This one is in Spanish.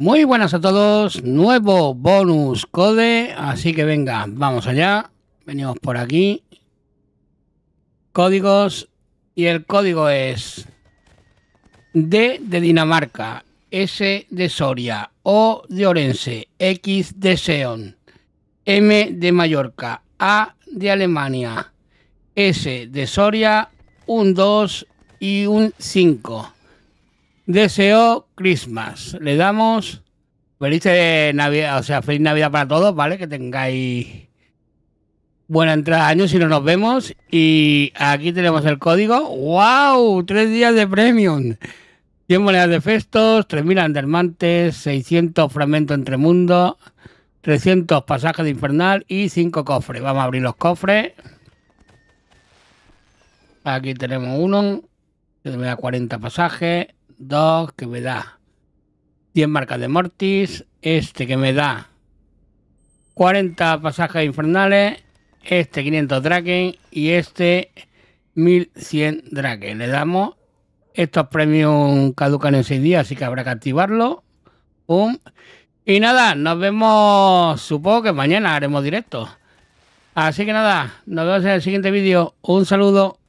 Muy buenas a todos, nuevo bonus code, así que venga, vamos allá, venimos por aquí, códigos, y el código es D de Dinamarca, S de Soria, O de Orense, X de Seon, M de Mallorca, A de Alemania, S de Soria, un 2 y un 5. Deseo Christmas. Le damos feliz Navidad, o sea, feliz Navidad para todos, ¿vale? Que tengáis buena entrada de año si no nos vemos. Y aquí tenemos el código. ¡Wow! Tres días de premium. 100 monedas de festos, 3.000 andermantes, 600 fragmentos entre mundos, 300 pasajes de infernal y 5 cofres. Vamos a abrir los cofres. Aquí tenemos uno, Se me da 40 pasajes. 2 que me da 10 marcas de Mortis, este que me da 40 pasajes infernales, este 500 Draken y este 1100 Draken. Le damos, estos premios caducan en 6 días, así que habrá que activarlo. Y nada, nos vemos, supongo que mañana haremos directo. Así que nada, nos vemos en el siguiente vídeo. Un saludo.